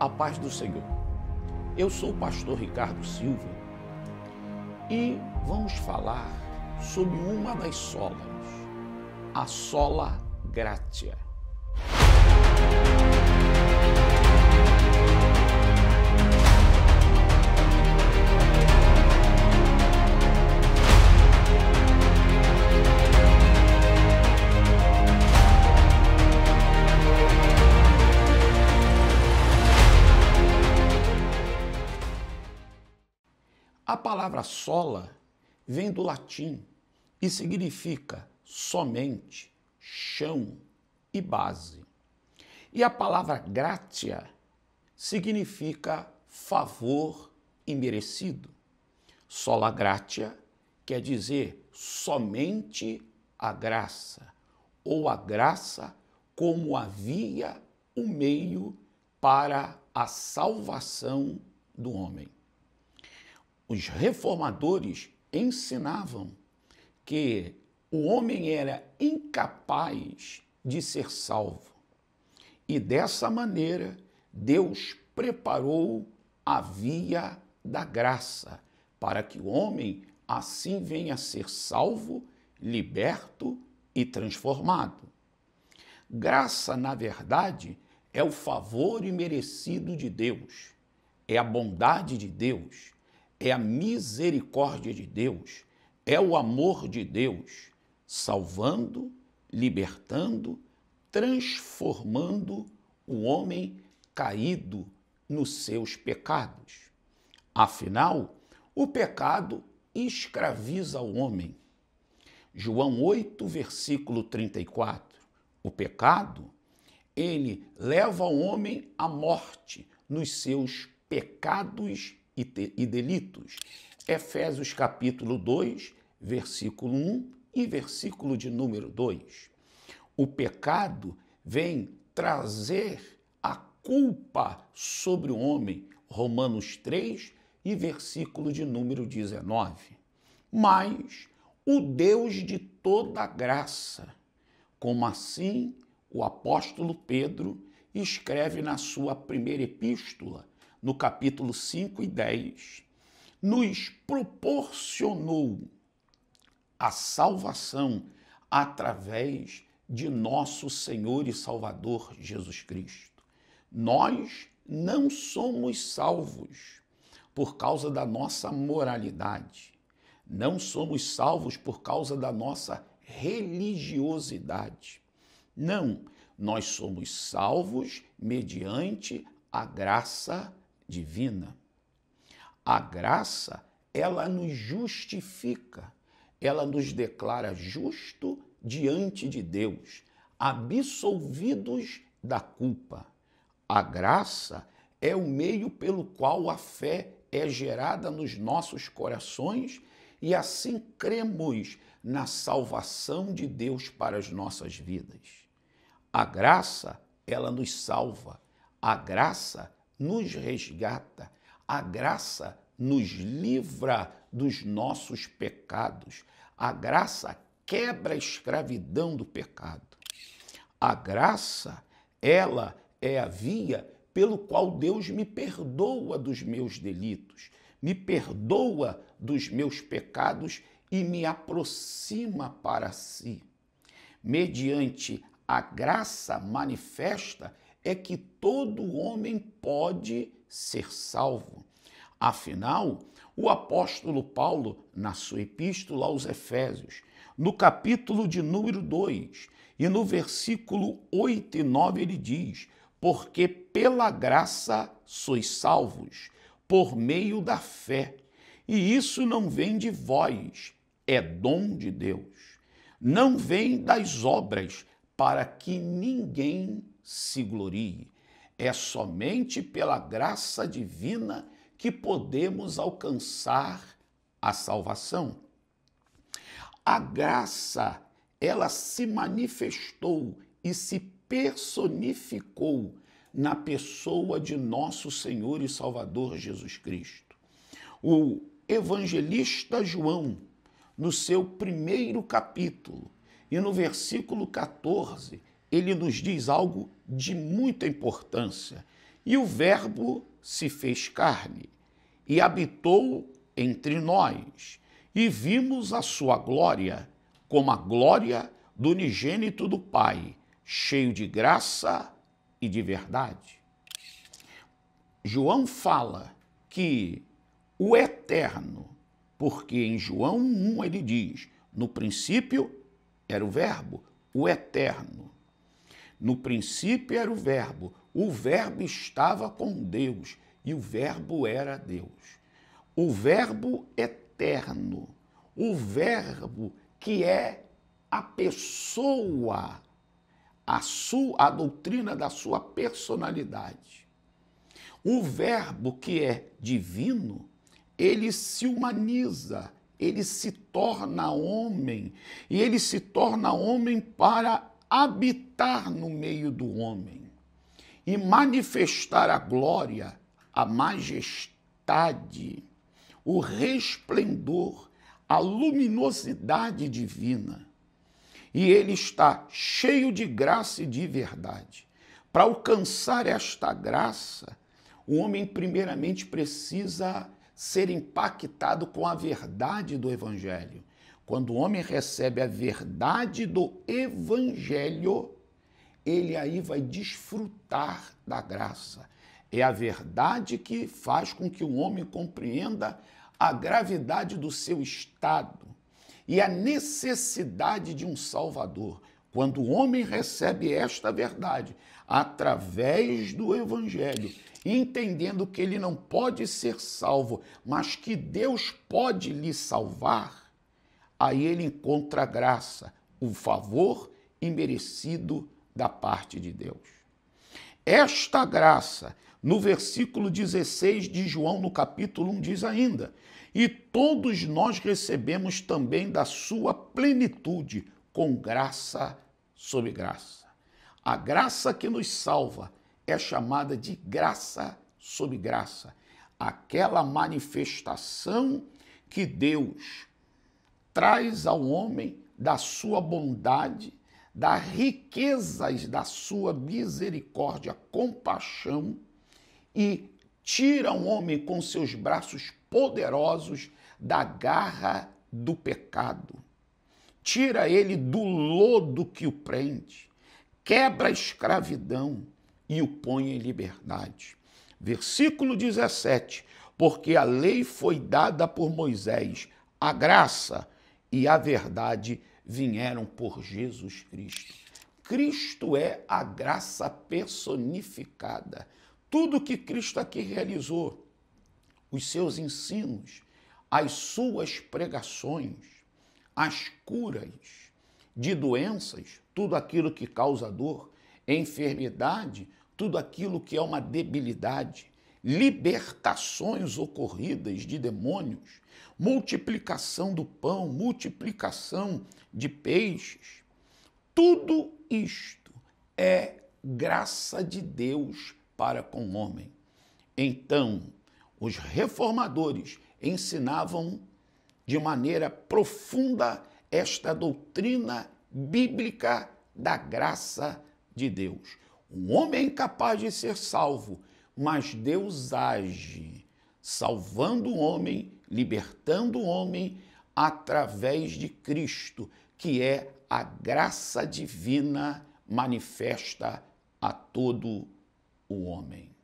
A paz do Senhor. Eu sou o pastor Ricardo Silva e vamos falar sobre uma das solas, a sola gratia. A palavra sola vem do latim e significa somente, chão e base. E a palavra gratia significa favor merecido. Sola gratia quer dizer somente a graça, ou a graça como havia o um meio para a salvação do homem os reformadores ensinavam que o homem era incapaz de ser salvo. E dessa maneira, Deus preparou a via da graça para que o homem assim venha a ser salvo, liberto e transformado. Graça, na verdade, é o favor imerecido de Deus, é a bondade de Deus é a misericórdia de Deus, é o amor de Deus salvando, libertando, transformando o homem caído nos seus pecados. Afinal, o pecado escraviza o homem. João 8, versículo 34. O pecado, ele leva o homem à morte nos seus pecados e delitos. Efésios capítulo 2, versículo 1 e versículo de número 2. O pecado vem trazer a culpa sobre o homem, Romanos 3 e versículo de número 19. Mas o Deus de toda graça, como assim o apóstolo Pedro escreve na sua primeira epístola, no capítulo 5 e 10, nos proporcionou a salvação através de nosso Senhor e Salvador Jesus Cristo. Nós não somos salvos por causa da nossa moralidade. Não somos salvos por causa da nossa religiosidade. Não, nós somos salvos mediante a graça divina. A graça, ela nos justifica, ela nos declara justo diante de Deus, absolvidos da culpa. A graça é o meio pelo qual a fé é gerada nos nossos corações e assim cremos na salvação de Deus para as nossas vidas. A graça, ela nos salva. A graça, nos resgata, a graça nos livra dos nossos pecados, a graça quebra a escravidão do pecado. A graça, ela é a via pelo qual Deus me perdoa dos meus delitos, me perdoa dos meus pecados e me aproxima para si. Mediante a graça manifesta, é que todo homem pode ser salvo. Afinal, o apóstolo Paulo, na sua epístola aos Efésios, no capítulo de número 2 e no versículo 8 e 9, ele diz: Porque pela graça sois salvos, por meio da fé. E isso não vem de vós, é dom de Deus. Não vem das obras, para que ninguém se glorie. É somente pela graça divina que podemos alcançar a salvação. A graça, ela se manifestou e se personificou na pessoa de nosso Senhor e Salvador Jesus Cristo. O evangelista João, no seu primeiro capítulo e no versículo 14, ele nos diz algo de muita importância. E o Verbo se fez carne e habitou entre nós, e vimos a sua glória, como a glória do unigênito do Pai, cheio de graça e de verdade. João fala que o eterno, porque em João 1 ele diz: no princípio era o Verbo, o eterno no princípio era o Verbo, o Verbo estava com Deus e o Verbo era Deus. O Verbo eterno, o Verbo que é a pessoa, a, sua, a doutrina da sua personalidade. O Verbo que é divino, ele se humaniza, ele se torna homem, e ele se torna homem para habitar no meio do homem e manifestar a glória, a majestade, o resplendor, a luminosidade divina. E ele está cheio de graça e de verdade. Para alcançar esta graça, o homem primeiramente precisa ser impactado com a verdade do evangelho. Quando o homem recebe a verdade do Evangelho, ele aí vai desfrutar da graça. É a verdade que faz com que o homem compreenda a gravidade do seu estado e a necessidade de um Salvador. Quando o homem recebe esta verdade através do Evangelho, entendendo que ele não pode ser salvo, mas que Deus pode lhe salvar, aí ele encontra a graça, o favor imerecido da parte de Deus. Esta graça, no versículo 16 de João, no capítulo 1, diz ainda: E todos nós recebemos também da sua plenitude, com graça sobre graça. A graça que nos salva é chamada de graça sobre graça, aquela manifestação que Deus traz ao homem da sua bondade, das riquezas da sua misericórdia, compaixão e tira o homem com seus braços poderosos da garra do pecado. Tira ele do lodo que o prende, quebra a escravidão e o põe em liberdade. Versículo 17: Porque a lei foi dada por Moisés, a graça e a verdade vieram por Jesus Cristo. Cristo é a graça personificada. Tudo que Cristo aqui realizou, os seus ensinos, as suas pregações, as curas de doenças, tudo aquilo que causa dor, enfermidade, tudo aquilo que é uma debilidade, libertações ocorridas de demônios, multiplicação do pão, multiplicação de peixes. Tudo isto é graça de Deus para com o homem. Então, os reformadores ensinavam de maneira profunda esta doutrina bíblica da graça de Deus. Um homem capaz de ser salvo mas Deus age, salvando o homem, libertando o homem através de Cristo, que é a graça divina manifesta a todo o homem.